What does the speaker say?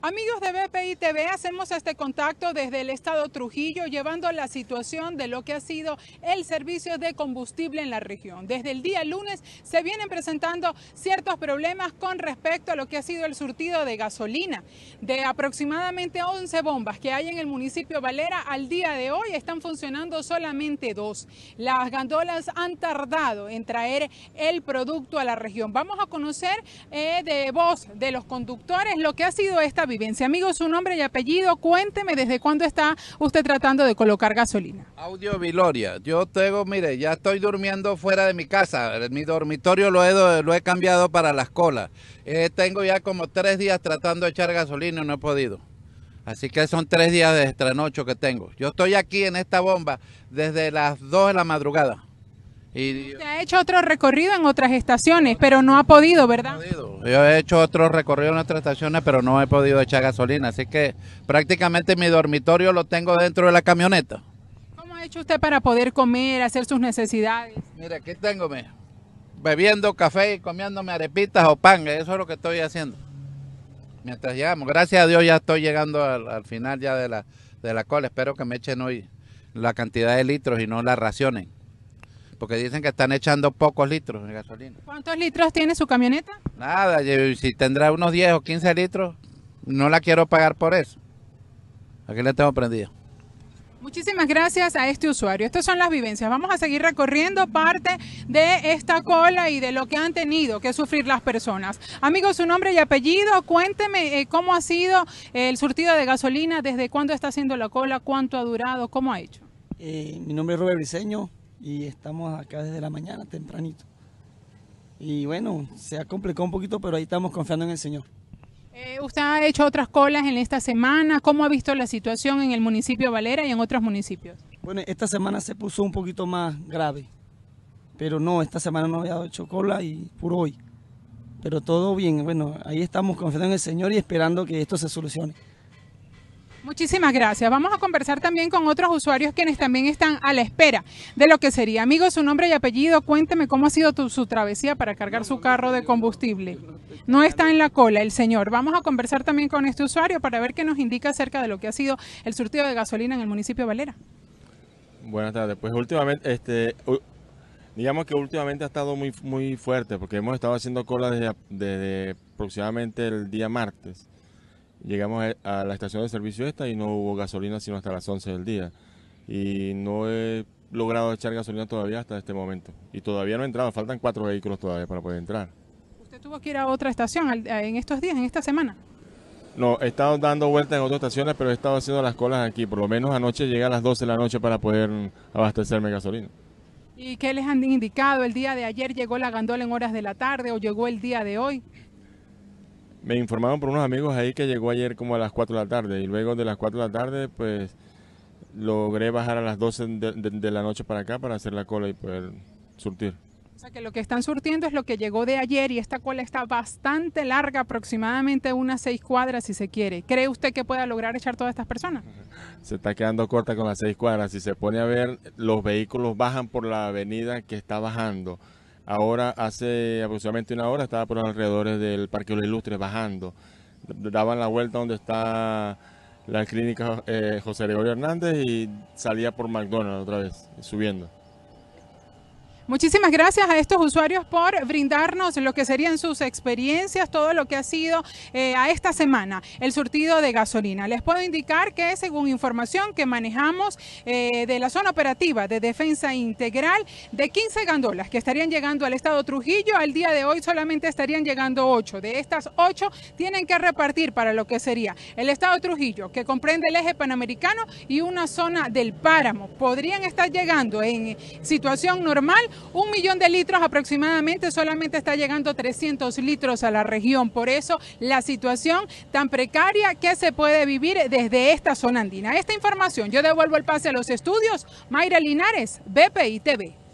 Amigos de BPI TV, hacemos este contacto desde el estado Trujillo, llevando la situación de lo que ha sido el servicio de combustible en la región. Desde el día lunes se vienen presentando ciertos problemas con respecto a lo que ha sido el surtido de gasolina. De aproximadamente 11 bombas que hay en el municipio Valera, al día de hoy están funcionando solamente dos. Las gandolas han tardado en traer el producto a la región. Vamos a conocer eh, de voz de los conductores lo que ha sido esta vivencia. Amigo, su nombre y apellido, cuénteme desde cuándo está usted tratando de colocar gasolina. Audio Viloria, yo tengo, mire, ya estoy durmiendo fuera de mi casa, mi dormitorio lo he, lo he cambiado para las colas. Eh, tengo ya como tres días tratando de echar gasolina y no he podido. Así que son tres días de estrenocho que tengo. Yo estoy aquí en esta bomba desde las 2 de la madrugada. Usted ha hecho otro recorrido en otras estaciones, pero no ha podido, ¿verdad? Yo he hecho otro recorrido en otras estaciones, pero no he podido echar gasolina. Así que prácticamente mi dormitorio lo tengo dentro de la camioneta. ¿Cómo ha hecho usted para poder comer, hacer sus necesidades? Mira, aquí tengo, bebiendo café y comiéndome arepitas o pan. Eso es lo que estoy haciendo. Mientras llegamos. Gracias a Dios ya estoy llegando al, final ya de la, de la cola. Espero que me echen hoy la cantidad de litros y no la racionen porque dicen que están echando pocos litros de gasolina. ¿Cuántos litros tiene su camioneta? Nada, si tendrá unos 10 o 15 litros, no la quiero pagar por eso. Aquí la tengo prendida. Muchísimas gracias a este usuario. Estas son las vivencias. Vamos a seguir recorriendo parte de esta cola y de lo que han tenido que sufrir las personas. Amigos, su nombre y apellido, cuénteme eh, cómo ha sido el surtido de gasolina, desde cuándo está haciendo la cola, cuánto ha durado, cómo ha hecho. Eh, mi nombre es Robert Briseño, y estamos acá desde la mañana tempranito. Y bueno, se ha complicado un poquito, pero ahí estamos confiando en el Señor. Eh, usted ha hecho otras colas en esta semana. ¿Cómo ha visto la situación en el municipio Valera y en otros municipios? Bueno, esta semana se puso un poquito más grave, pero no, esta semana no había hecho cola y por hoy. Pero todo bien, bueno, ahí estamos confiando en el Señor y esperando que esto se solucione. Muchísimas gracias. Vamos a conversar también con otros usuarios quienes también están a la espera de lo que sería. Amigo, su nombre y apellido, cuénteme cómo ha sido su travesía para cargar su carro de combustible. No está en la cola el señor. Vamos a conversar también con este usuario para ver qué nos indica acerca de lo que ha sido el surtido de gasolina en el municipio de Valera. Buenas tardes. Pues últimamente, este, digamos que últimamente ha estado muy, muy fuerte porque hemos estado haciendo cola desde, desde aproximadamente el día martes llegamos a la estación de servicio esta y no hubo gasolina sino hasta las 11 del día. Y no he logrado echar gasolina todavía hasta este momento. Y todavía no he entrado, faltan cuatro vehículos todavía para poder entrar. ¿Usted tuvo que ir a otra estación en estos días, en esta semana? No, he estado dando vueltas en otras estaciones, pero he estado haciendo las colas aquí. Por lo menos anoche llegué a las 12 de la noche para poder abastecerme gasolina. ¿Y qué les han indicado? ¿El día de ayer llegó la gandola en horas de la tarde o llegó el día de hoy? me informaron por unos amigos ahí que llegó ayer como a las 4 de la tarde y luego de las 4 de la tarde pues logré bajar a las 12 de, la noche para acá para hacer la cola y poder surtir. O sea que lo que están surtiendo es lo que llegó de ayer y esta cola está bastante larga, aproximadamente unas seis cuadras si se quiere. ¿Cree usted que pueda lograr echar todas estas personas? Se está quedando corta con las seis cuadras. Si se pone a ver, los vehículos bajan por la avenida que está bajando. Ahora, hace aproximadamente una hora, estaba por alrededor alrededores del Parque de los Ilustres bajando. Daban la vuelta donde está la clínica eh, José Gregorio Hernández y salía por McDonald's otra vez, subiendo. Muchísimas gracias a estos usuarios por brindarnos lo que serían sus experiencias, todo lo que ha sido eh, a esta semana el surtido de gasolina. Les puedo indicar que según información que manejamos eh, de la zona operativa de defensa integral, de 15 gandolas que estarían llegando al estado Trujillo, al día de hoy solamente estarían llegando 8. De estas 8 tienen que repartir para lo que sería el estado Trujillo, que comprende el eje panamericano y una zona del páramo. Podrían estar llegando en situación normal un millón de litros aproximadamente, solamente está llegando 300 litros a la región. Por eso la situación tan precaria que se puede vivir desde esta zona andina. Esta información yo devuelvo el pase a los estudios. Mayra Linares, BPI TV.